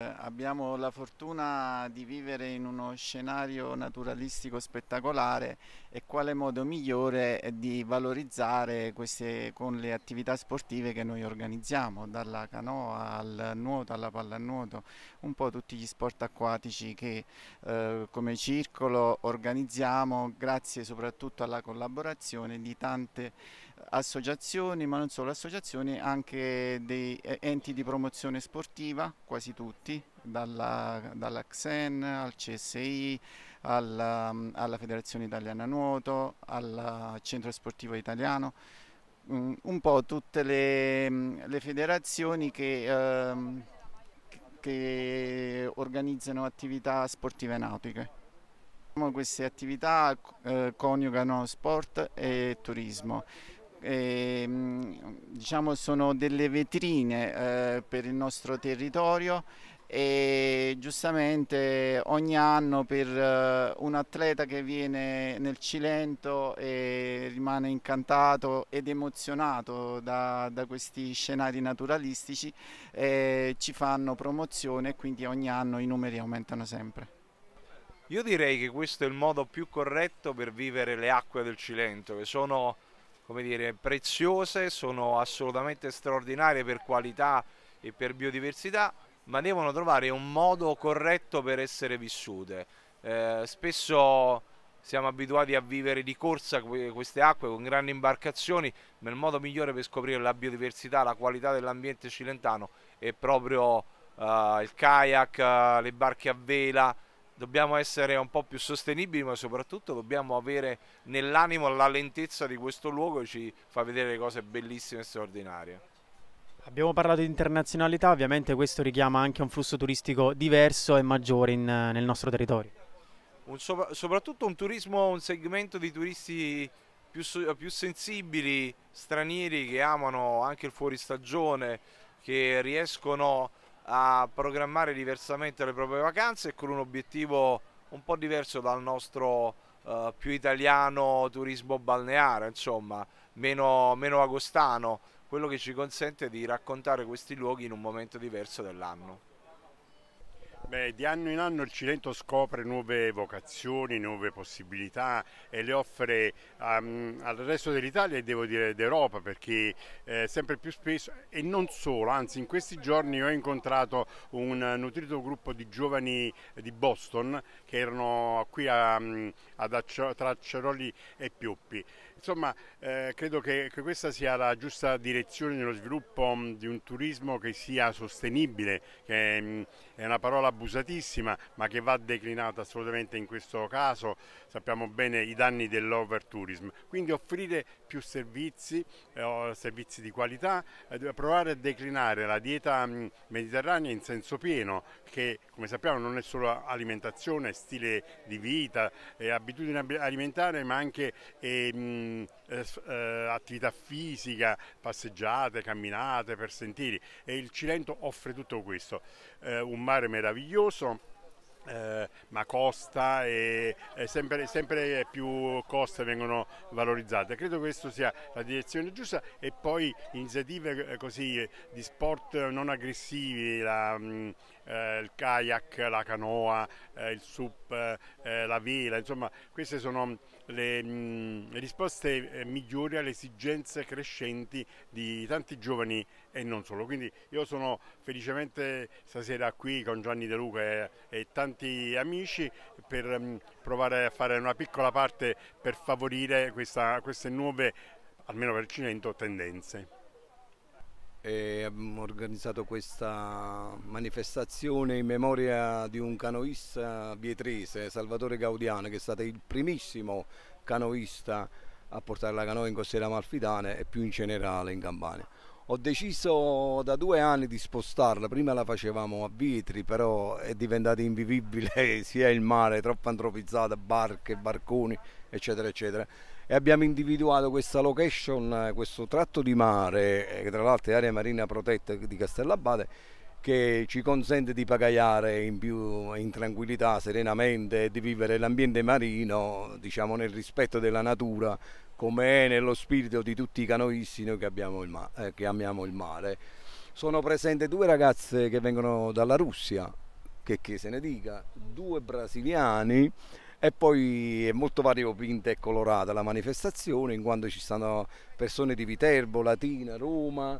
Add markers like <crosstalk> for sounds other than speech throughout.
Eh, abbiamo la fortuna di vivere in uno scenario naturalistico spettacolare e quale modo migliore di valorizzare queste con le attività sportive che noi organizziamo, dalla canoa al nuoto, alla pallanuoto, un po' tutti gli sport acquatici che eh, come circolo organizziamo grazie soprattutto alla collaborazione di tante persone associazioni, ma non solo associazioni, anche dei enti di promozione sportiva, quasi tutti, dalla, dalla XEN al CSI, alla, alla Federazione Italiana Nuoto, al Centro Sportivo Italiano, mm, un po' tutte le, le federazioni che, eh, che organizzano attività sportive nautiche. Queste attività eh, coniugano sport e turismo eh, diciamo sono delle vetrine eh, per il nostro territorio e giustamente ogni anno per eh, un atleta che viene nel Cilento e rimane incantato ed emozionato da, da questi scenari naturalistici eh, ci fanno promozione e quindi ogni anno i numeri aumentano sempre. Io direi che questo è il modo più corretto per vivere le acque del Cilento, che sono come dire, preziose, sono assolutamente straordinarie per qualità e per biodiversità, ma devono trovare un modo corretto per essere vissute. Eh, spesso siamo abituati a vivere di corsa queste acque con grandi imbarcazioni, ma il modo migliore per scoprire la biodiversità, la qualità dell'ambiente cilentano è proprio eh, il kayak, eh, le barche a vela, dobbiamo essere un po' più sostenibili, ma soprattutto dobbiamo avere nell'animo la lentezza di questo luogo che ci fa vedere cose bellissime e straordinarie. Abbiamo parlato di internazionalità, ovviamente questo richiama anche un flusso turistico diverso e maggiore in, nel nostro territorio. Un sopra, soprattutto un turismo, un segmento di turisti più, più sensibili, stranieri che amano anche il fuoristagione, che riescono a programmare diversamente le proprie vacanze con un obiettivo un po' diverso dal nostro eh, più italiano turismo balneare, insomma, meno, meno agostano, quello che ci consente di raccontare questi luoghi in un momento diverso dell'anno. Beh, di anno in anno il Cilento scopre nuove vocazioni, nuove possibilità e le offre um, al resto dell'Italia e devo dire d'Europa perché eh, sempre più spesso e non solo, anzi in questi giorni ho incontrato un nutrito gruppo di giovani eh, di Boston che erano qui a, mm, ad Accio, tra Acciaroli e Pioppi. Insomma, eh, credo che, che, questa sia la giusta direzione nello sviluppo um, di un turismo che sia sostenibile, che um, è una parola abusatissima ma che va declinata assolutamente in questo caso, sappiamo bene i danni dell'over tourism, quindi offrire più servizi, eh, servizi di qualità, eh, provare a declinare la dieta mm, mediterranea in senso pieno che come sappiamo non è solo alimentazione, stile di vita, abitudine alimentare ma anche... Mh, ehm, eh, eh, attività fisica, passeggiate, camminate per sentieri e il Cilento offre tutto questo, eh, un mare meraviglioso. Eh, ma costa e, e sempre, sempre, più coste vengono valorizzate. Credo che questa sia la direzione giusta e poi iniziative eh, così di sport non aggressivi, la, mm, eh, il kayak, la canoa, eh, il sup, eh, la vela, insomma queste sono le mh, mm, risposte eh, migliori alle esigenze crescenti di tanti giovani e non solo. Quindi io sono felicemente stasera qui con Gianni De Luca e, e tanti amici per mh, mm, provare a fare una piccola parte per favorire questa, queste nuove, almeno per Cinento, tendenze e abbiamo organizzato questa manifestazione in memoria di un canoista vietrese, Salvatore Gaudiano, che è stato il primissimo canoista a portare la canoa in costiera amalfitana e più in generale in Campania. Ho deciso da due anni di spostarla, prima la facevamo a Vitri, però è diventata invivibile <laughs> sia il mare, troppo antropizzata, barche, barconi, eccetera, eccetera e abbiamo individuato questa location, questo tratto di mare, eh, che tra l'altro è area marina protetta di Castellabate, che ci consente di pagaiare in più in tranquillità, serenamente, di vivere l'ambiente marino, diciamo nel rispetto della natura, come è nello spirito di tutti i canoisti noi che, il eh, che amiamo il mare. Sono presenti due ragazze che vengono dalla Russia, che, che se ne dica, due brasiliani e poi è molto variopinta e colorata la manifestazione in quanto ci stanno persone di Viterbo, Latina, Roma,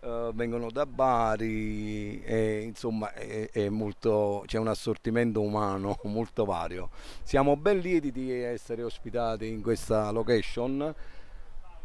eh, vengono da Bari, e, insomma c'è un assortimento umano <laughs> molto vario. Siamo ben lieti di essere ospitati in questa location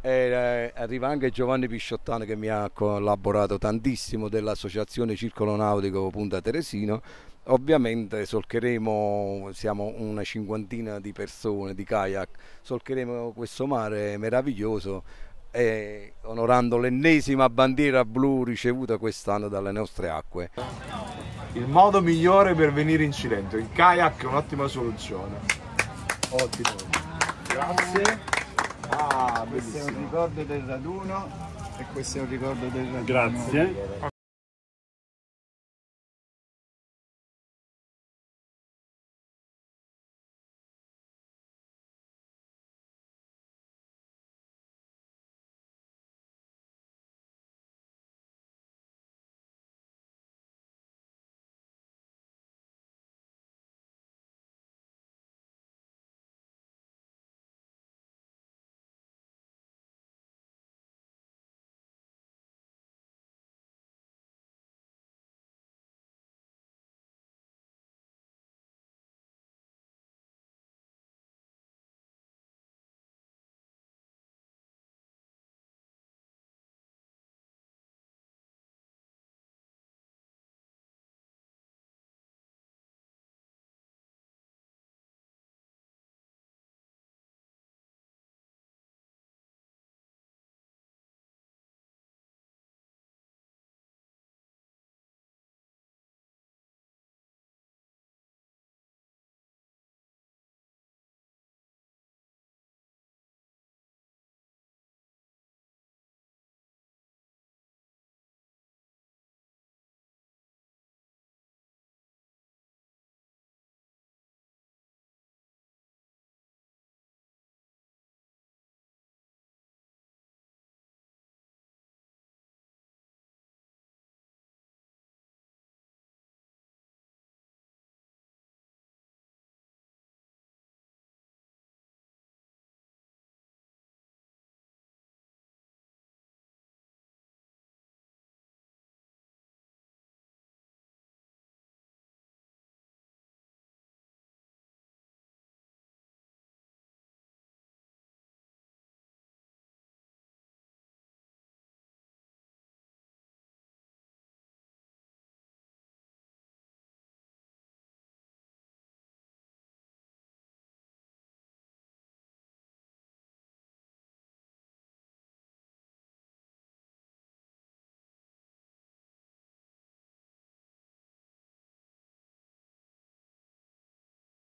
e arriva anche Giovanni Pisciottano che mi ha collaborato tantissimo dell'associazione Circolo Nautico Punta Teresino. Ovviamente solcheremo, siamo una cinquantina di persone di kayak, solcheremo questo mare meraviglioso e eh, onorando l'ennesima bandiera blu ricevuta quest'anno dalle nostre acque. Il modo migliore per venire in Cilento, il kayak è un'ottima soluzione. Ottimo. Grazie. Ah, questo è un ricordo del raduno e questo è un ricordo del raduno. Grazie.